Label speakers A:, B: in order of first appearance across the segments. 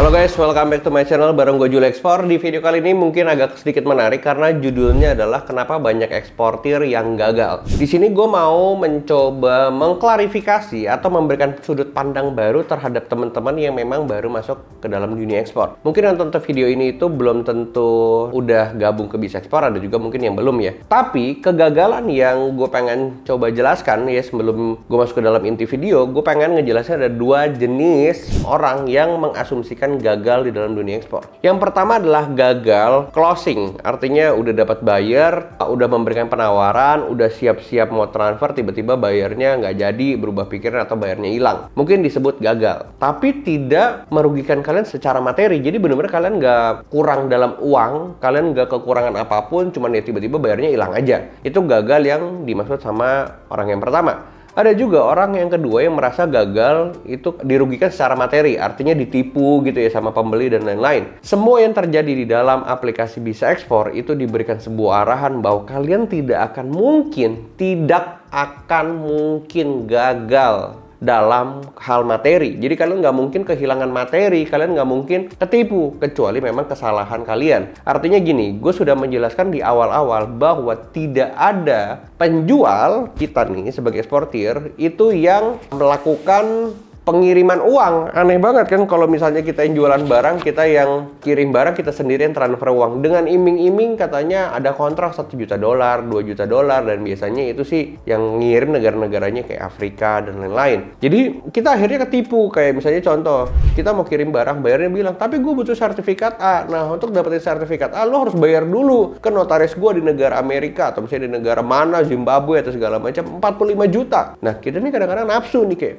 A: Halo guys, welcome back to my channel bareng gue Jule Ekspor. Di video kali ini mungkin agak sedikit menarik karena judulnya adalah kenapa banyak eksportir yang gagal. Di sini gue mau mencoba mengklarifikasi atau memberikan sudut pandang baru terhadap teman-teman yang memang baru masuk ke dalam dunia ekspor. Mungkin yang nonton video ini itu belum tentu udah gabung ke bisa ekspor, ada juga mungkin yang belum ya. Tapi kegagalan yang gue pengen coba jelaskan ya sebelum gue masuk ke dalam inti video, gue pengen ngejelasin ada dua jenis orang yang mengasumsikan akan gagal di dalam dunia ekspor. Yang pertama adalah gagal closing, artinya udah dapat buyer, udah memberikan penawaran, udah siap-siap mau transfer, tiba-tiba bayarnya nggak jadi, berubah pikiran atau bayarnya hilang. Mungkin disebut gagal, tapi tidak merugikan kalian secara materi. Jadi benar-benar kalian nggak kurang dalam uang, kalian nggak kekurangan apapun, cuman ya tiba-tiba bayarnya hilang aja. Itu gagal yang dimaksud sama orang yang pertama. Ada juga orang yang kedua yang merasa gagal itu dirugikan secara materi, artinya ditipu gitu ya sama pembeli dan lain-lain. Semua yang terjadi di dalam aplikasi bisa ekspor itu diberikan sebuah arahan bahwa kalian tidak akan mungkin, tidak akan mungkin gagal dalam hal materi. Jadi kalian nggak mungkin kehilangan materi, kalian nggak mungkin ketipu, kecuali memang kesalahan kalian. Artinya gini, gue sudah menjelaskan di awal-awal bahwa tidak ada penjual kita nih sebagai eksportir itu yang melakukan pengiriman uang aneh banget kan kalau misalnya kita yang jualan barang kita yang kirim barang kita sendiri yang transfer uang dengan iming-iming katanya ada kontrak satu juta dolar 2 juta dolar dan biasanya itu sih yang ngirim negara-negaranya kayak Afrika dan lain-lain jadi kita akhirnya ketipu kayak misalnya contoh kita mau kirim barang bayarnya bilang tapi gue butuh sertifikat A nah untuk dapetin sertifikat A lo harus bayar dulu ke notaris gue di negara Amerika atau misalnya di negara mana Zimbabwe atau segala macam 45 juta nah kita nih kadang-kadang nafsu nih kayak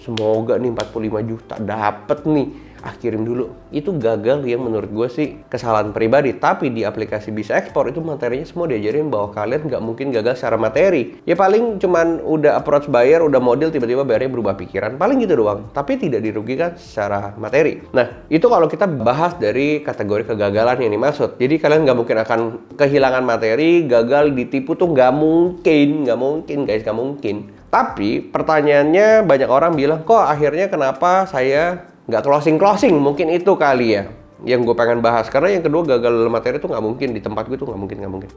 A: semoga nih 45 juta dapet nih ah dulu itu gagal ya menurut gue sih kesalahan pribadi tapi di aplikasi bisa ekspor itu materinya semua diajarin bahwa kalian nggak mungkin gagal secara materi ya paling cuman udah approach buyer udah model tiba-tiba bayarnya berubah pikiran paling gitu doang tapi tidak dirugikan secara materi nah itu kalau kita bahas dari kategori kegagalan yang dimaksud jadi kalian nggak mungkin akan kehilangan materi gagal ditipu tuh nggak mungkin nggak mungkin guys nggak mungkin tapi pertanyaannya banyak orang bilang kok akhirnya kenapa saya nggak closing closing mungkin itu kali ya yang gue pengen bahas karena yang kedua gagal materi itu nggak mungkin di tempat gue itu nggak mungkin nggak mungkin.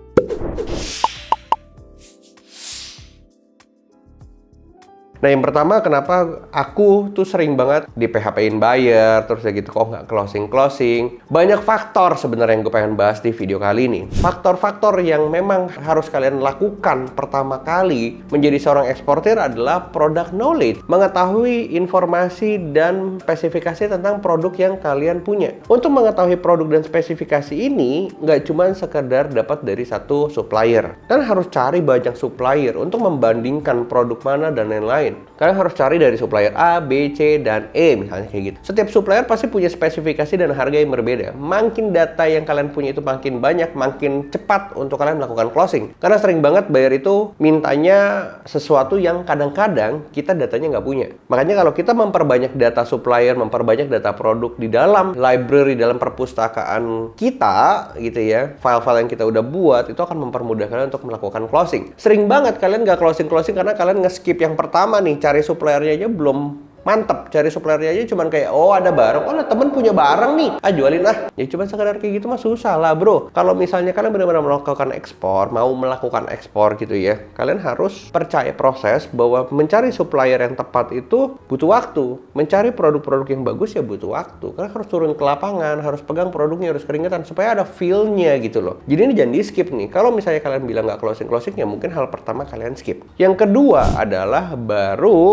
A: Nah yang pertama kenapa aku tuh sering banget di PHP-in buyer terus ya gitu kok nggak closing-closing. Banyak faktor sebenarnya yang gue pengen bahas di video kali ini. Faktor-faktor yang memang harus kalian lakukan pertama kali menjadi seorang eksportir adalah product knowledge. Mengetahui informasi dan spesifikasi tentang produk yang kalian punya. Untuk mengetahui produk dan spesifikasi ini nggak cuma sekedar dapat dari satu supplier. Kan harus cari banyak supplier untuk membandingkan produk mana dan lain-lain lain. Kalian harus cari dari supplier A, B, C, dan E misalnya kayak gitu. Setiap supplier pasti punya spesifikasi dan harga yang berbeda. Makin data yang kalian punya itu makin banyak, makin cepat untuk kalian melakukan closing. Karena sering banget bayar itu mintanya sesuatu yang kadang-kadang kita datanya nggak punya. Makanya kalau kita memperbanyak data supplier, memperbanyak data produk di dalam library, dalam perpustakaan kita gitu ya, file-file yang kita udah buat itu akan mempermudah kalian untuk melakukan closing. Sering banget kalian nggak closing-closing karena kalian nge-skip yang pertama nih cari suppliernya aja belum mantep cari suppliernya aja cuman kayak oh ada barang oh ada temen punya barang nih ah jualin ah ya cuman sekedar kayak gitu mah susah lah bro kalau misalnya kalian benar-benar melakukan ekspor mau melakukan ekspor gitu ya kalian harus percaya proses bahwa mencari supplier yang tepat itu butuh waktu mencari produk-produk yang bagus ya butuh waktu karena harus turun ke lapangan harus pegang produknya harus keringetan supaya ada feelnya gitu loh jadi ini jangan di skip nih kalau misalnya kalian bilang nggak closing closing ya mungkin hal pertama kalian skip yang kedua adalah baru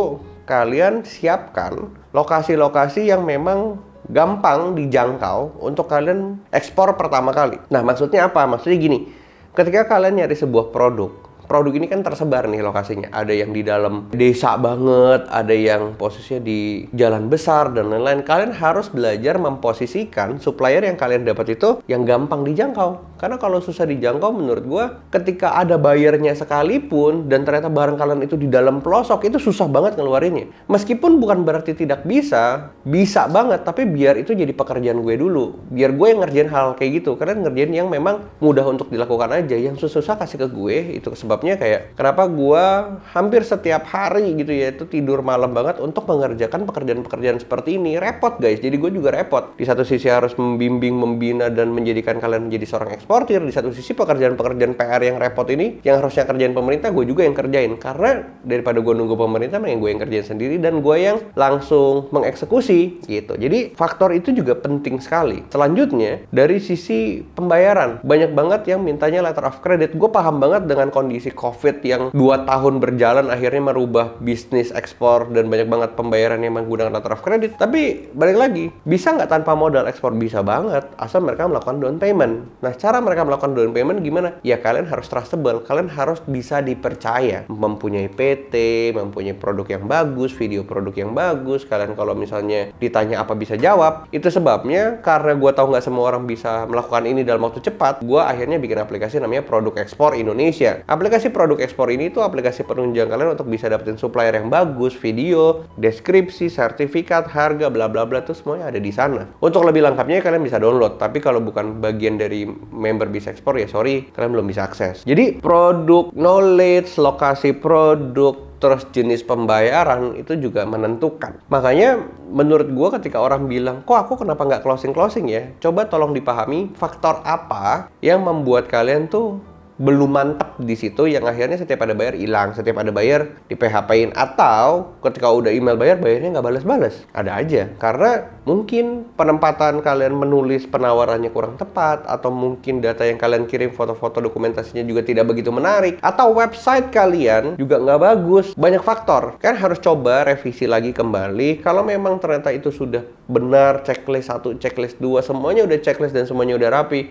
A: kalian siapkan lokasi-lokasi yang memang gampang dijangkau untuk kalian ekspor pertama kali. Nah, maksudnya apa? Maksudnya gini, ketika kalian nyari sebuah produk, produk ini kan tersebar nih lokasinya. Ada yang di dalam desa banget, ada yang posisinya di jalan besar dan lain-lain. Kalian harus belajar memposisikan supplier yang kalian dapat itu yang gampang dijangkau. Karena kalau susah dijangkau menurut gue, ketika ada bayarnya sekalipun dan ternyata barang kalian itu di dalam pelosok itu susah banget ngeluarinnya. Meskipun bukan berarti tidak bisa, bisa banget tapi biar itu jadi pekerjaan gue dulu. Biar gue yang ngerjain hal kayak gitu. Karena ngerjain yang memang mudah untuk dilakukan aja, yang susah-susah kasih ke gue itu sebab sebabnya kayak kenapa gue hampir setiap hari gitu ya itu tidur malam banget untuk mengerjakan pekerjaan-pekerjaan seperti ini repot guys jadi gue juga repot di satu sisi harus membimbing membina dan menjadikan kalian menjadi seorang eksportir di satu sisi pekerjaan-pekerjaan PR yang repot ini yang harusnya kerjaan pemerintah gue juga yang kerjain karena daripada gue nunggu pemerintah yang gue yang kerjain sendiri dan gue yang langsung mengeksekusi gitu jadi faktor itu juga penting sekali selanjutnya dari sisi pembayaran banyak banget yang mintanya letter of credit gue paham banget dengan kondisi covid yang dua tahun berjalan akhirnya merubah bisnis ekspor dan banyak banget pembayaran yang menggunakan letter of credit tapi balik lagi bisa nggak tanpa modal ekspor bisa banget asal mereka melakukan down payment nah cara mereka melakukan down payment gimana ya kalian harus trustable kalian harus bisa dipercaya mempunyai PT mempunyai produk yang bagus video produk yang bagus kalian kalau misalnya ditanya apa bisa jawab itu sebabnya karena gue tahu nggak semua orang bisa melakukan ini dalam waktu cepat gue akhirnya bikin aplikasi namanya produk ekspor Indonesia aplikasi Aplikasi produk ekspor ini itu aplikasi penunjang kalian untuk bisa dapetin supplier yang bagus, video, deskripsi, sertifikat, harga, bla bla bla itu semuanya ada di sana. Untuk lebih lengkapnya ya kalian bisa download, tapi kalau bukan bagian dari member bisa ekspor ya sorry, kalian belum bisa akses. Jadi produk knowledge, lokasi produk, terus jenis pembayaran itu juga menentukan. Makanya menurut gue ketika orang bilang, kok aku kenapa nggak closing-closing ya? Coba tolong dipahami faktor apa yang membuat kalian tuh belum mantap di situ yang akhirnya setiap ada bayar hilang setiap ada bayar di PHP-in atau ketika udah email bayar bayarnya nggak balas-balas ada aja karena mungkin penempatan kalian menulis penawarannya kurang tepat atau mungkin data yang kalian kirim foto-foto dokumentasinya juga tidak begitu menarik atau website kalian juga nggak bagus banyak faktor kan harus coba revisi lagi kembali kalau memang ternyata itu sudah benar checklist satu checklist dua semuanya udah checklist dan semuanya udah rapi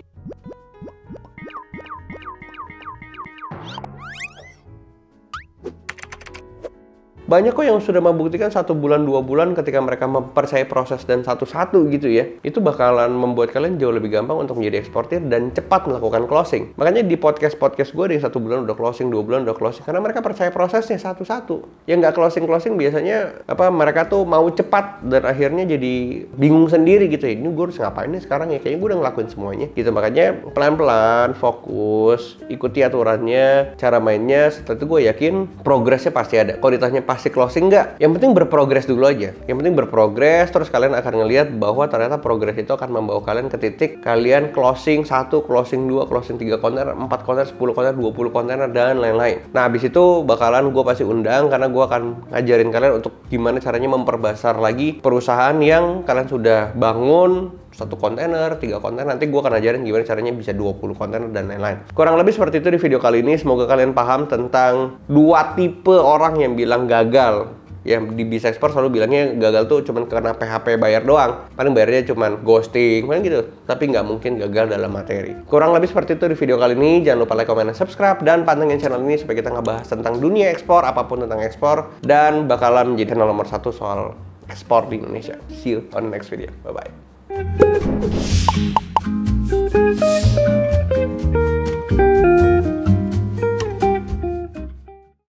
A: banyak kok yang sudah membuktikan satu bulan dua bulan ketika mereka mempercayai proses dan satu-satu gitu ya itu bakalan membuat kalian jauh lebih gampang untuk menjadi eksportir dan cepat melakukan closing makanya di podcast podcast gue ada yang satu bulan udah closing dua bulan udah closing karena mereka percaya prosesnya satu-satu yang nggak closing closing biasanya apa mereka tuh mau cepat dan akhirnya jadi bingung sendiri gitu ya ini gue harus ngapain nih sekarang ya kayaknya gue udah ngelakuin semuanya gitu makanya pelan-pelan fokus ikuti aturannya cara mainnya setelah itu gue yakin progresnya pasti ada kualitasnya pasti pasti closing nggak yang penting berprogres dulu aja yang penting berprogres terus kalian akan ngelihat bahwa ternyata progres itu akan membawa kalian ke titik kalian closing satu closing dua closing tiga kontainer empat kontainer sepuluh kontainer dua puluh kontainer dan lain-lain nah habis itu bakalan gue pasti undang karena gue akan ngajarin kalian untuk gimana caranya memperbesar lagi perusahaan yang kalian sudah bangun satu kontainer, tiga kontainer. Nanti gue akan ajarin gimana caranya bisa 20 kontainer dan lain-lain. Kurang lebih seperti itu di video kali ini. Semoga kalian paham tentang dua tipe orang yang bilang gagal ya di bisa ekspor selalu bilangnya gagal tuh cuman karena PHP bayar doang paling bayarnya cuman ghosting paling gitu tapi nggak mungkin gagal dalam materi kurang lebih seperti itu di video kali ini jangan lupa like, comment, dan subscribe dan pantengin channel ini supaya kita ngebahas tentang dunia ekspor apapun tentang ekspor dan bakalan menjadi channel nomor satu soal ekspor di Indonesia see you on the next video bye bye thank you